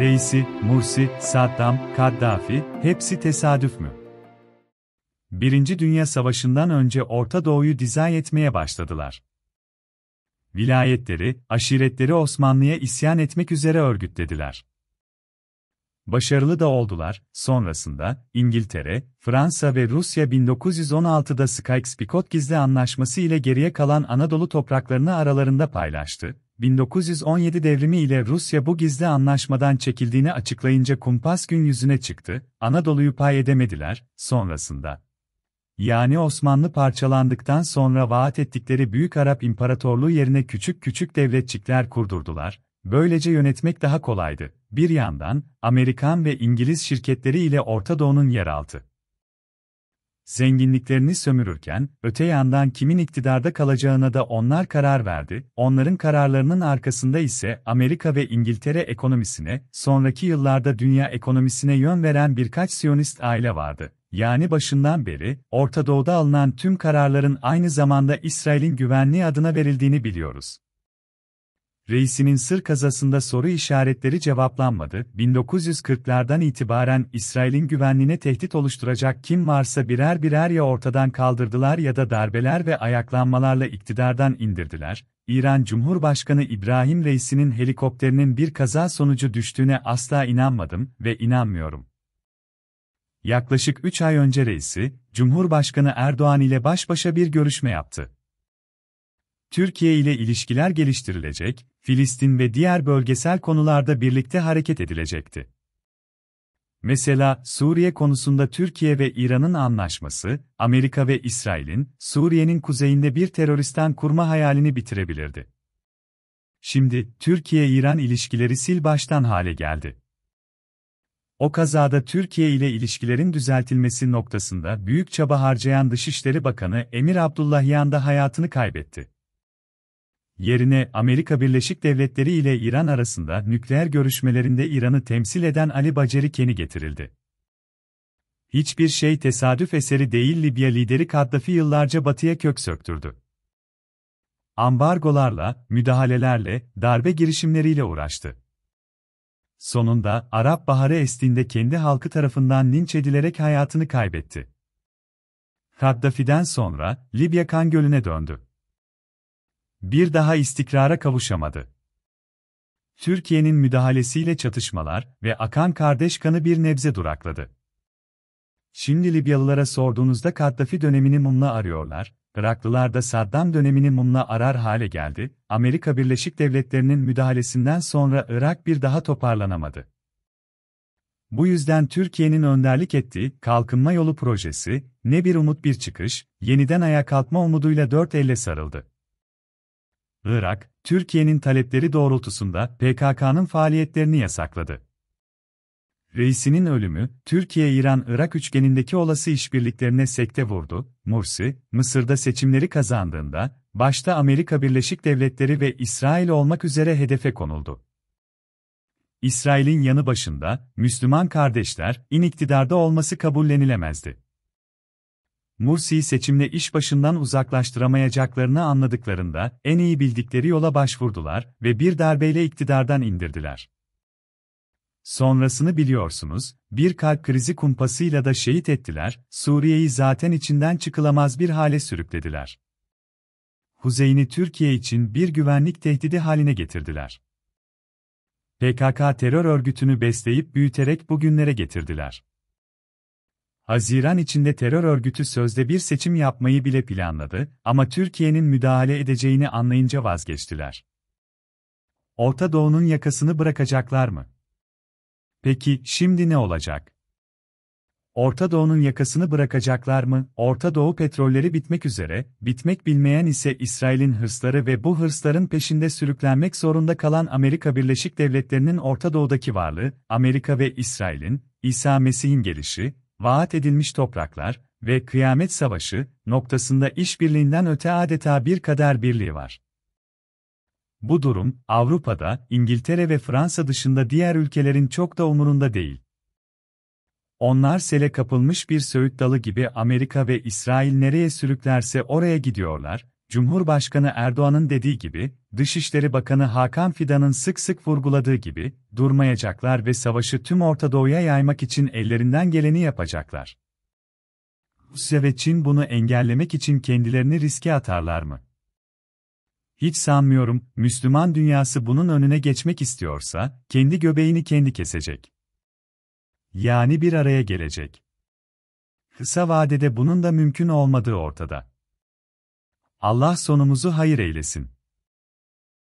reisi, Mursi, Saddam, Kaddafi, hepsi tesadüf mü? Birinci Dünya Savaşı'ndan önce Orta Doğu'yu dizayn etmeye başladılar. Vilayetleri, aşiretleri Osmanlı'ya isyan etmek üzere örgütlediler. Başarılı da oldular, sonrasında İngiltere, Fransa ve Rusya 1916'da Sykes-Picot gizli anlaşması ile geriye kalan Anadolu topraklarını aralarında paylaştı, 1917 devrimi ile Rusya bu gizli anlaşmadan çekildiğini açıklayınca kumpas gün yüzüne çıktı, Anadolu'yu pay edemediler, sonrasında. Yani Osmanlı parçalandıktan sonra vaat ettikleri Büyük Arap İmparatorluğu yerine küçük küçük devletçikler kurdurdular, böylece yönetmek daha kolaydı. Bir yandan, Amerikan ve İngiliz şirketleri ile Orta Doğu'nun yeraltı zenginliklerini sömürürken, öte yandan kimin iktidarda kalacağına da onlar karar verdi, onların kararlarının arkasında ise Amerika ve İngiltere ekonomisine, sonraki yıllarda dünya ekonomisine yön veren birkaç Siyonist aile vardı. Yani başından beri, Orta Doğu'da alınan tüm kararların aynı zamanda İsrail'in güvenliği adına verildiğini biliyoruz reisinin sır kazasında soru işaretleri cevaplanmadı. 1940'lardan itibaren İsrail'in güvenliğine tehdit oluşturacak kim varsa birer birer ya ortadan kaldırdılar ya da darbeler ve ayaklanmalarla iktidardan indirdiler. İran Cumhurbaşkanı İbrahim Reisi'nin helikopterinin bir kaza sonucu düştüğüne asla inanmadım ve inanmıyorum. Yaklaşık 3 ay önce reisi, Cumhurbaşkanı Erdoğan ile baş başa bir görüşme yaptı. Türkiye ile ilişkiler geliştirilecek, Filistin ve diğer bölgesel konularda birlikte hareket edilecekti. Mesela Suriye konusunda Türkiye ve İran'ın anlaşması, Amerika ve İsrail'in Suriye'nin kuzeyinde bir teröristten kurma hayalini bitirebilirdi. Şimdi Türkiye-İran ilişkileri sil baştan hale geldi. O kazada Türkiye ile ilişkilerin düzeltilmesi noktasında büyük çaba harcayan Dışişleri Bakanı Emir Abdullahyan da hayatını kaybetti yerine Amerika Birleşik Devletleri ile İran arasında nükleer görüşmelerinde İran'ı temsil eden Ali Bacerikeni getirildi. Hiçbir şey tesadüf eseri değil Libya lideri Kaddafi yıllarca batıya kök söktürdü. Ambargolarla, müdahalelerle, darbe girişimleriyle uğraştı. Sonunda Arap Baharı estiğinde kendi halkı tarafından linç edilerek hayatını kaybetti. Kaddafi'den sonra Libya kan gölüne döndü bir daha istikrara kavuşamadı. Türkiye'nin müdahalesiyle çatışmalar ve akan kardeş kanı bir nebze durakladı. Şimdi Libyalılara sorduğunuzda Kaddafi dönemini mumla arıyorlar, Iraklılar da Saddam dönemini mumla arar hale geldi, Amerika Birleşik Devletleri'nin müdahalesinden sonra Irak bir daha toparlanamadı. Bu yüzden Türkiye'nin önderlik ettiği Kalkınma Yolu projesi, ne bir umut bir çıkış, yeniden ayağa kalkma umuduyla dört elle sarıldı. Irak, Türkiye'nin talepleri doğrultusunda PKK'nın faaliyetlerini yasakladı. Reisinin ölümü, Türkiye-İran-Irak üçgenindeki olası işbirliklerine sekte vurdu. Mursi, Mısır'da seçimleri kazandığında, başta Amerika Birleşik Devletleri ve İsrail olmak üzere hedefe konuldu. İsrail'in yanı başında, Müslüman kardeşler, in iktidarda olması kabullenilemezdi. Mursi'yi seçimle iş başından uzaklaştıramayacaklarını anladıklarında en iyi bildikleri yola başvurdular ve bir darbeyle iktidardan indirdiler. Sonrasını biliyorsunuz, bir kalp krizi kumpasıyla da şehit ettiler, Suriye'yi zaten içinden çıkılamaz bir hale sürüklediler. Huzeyn'i Türkiye için bir güvenlik tehdidi haline getirdiler. PKK terör örgütünü besleyip büyüterek bugünlere getirdiler. Haziran içinde terör örgütü sözde bir seçim yapmayı bile planladı ama Türkiye'nin müdahale edeceğini anlayınca vazgeçtiler. Orta Doğu'nun yakasını bırakacaklar mı? Peki şimdi ne olacak? Orta Doğu'nun yakasını bırakacaklar mı? Orta Doğu petrolleri bitmek üzere, bitmek bilmeyen ise İsrail'in hırsları ve bu hırsların peşinde sürüklenmek zorunda kalan Amerika Birleşik Devletleri'nin Orta Doğu'daki varlığı, Amerika ve İsrail'in, İsa Mesih'in gelişi, vaat edilmiş topraklar ve kıyamet savaşı noktasında işbirliğinden öte adeta bir kader birliği var. Bu durum, Avrupa'da, İngiltere ve Fransa dışında diğer ülkelerin çok da umurunda değil. Onlar sele kapılmış bir söğüt dalı gibi Amerika ve İsrail nereye sürüklerse oraya gidiyorlar, Cumhurbaşkanı Erdoğan'ın dediği gibi, Dışişleri Bakanı Hakan Fidan'ın sık sık vurguladığı gibi, durmayacaklar ve savaşı tüm Orta Doğu'ya yaymak için ellerinden geleni yapacaklar. Rusya ve Çin bunu engellemek için kendilerini riske atarlar mı? Hiç sanmıyorum, Müslüman dünyası bunun önüne geçmek istiyorsa, kendi göbeğini kendi kesecek. Yani bir araya gelecek. Kısa vadede bunun da mümkün olmadığı ortada. Allah sonumuzu hayır eylesin.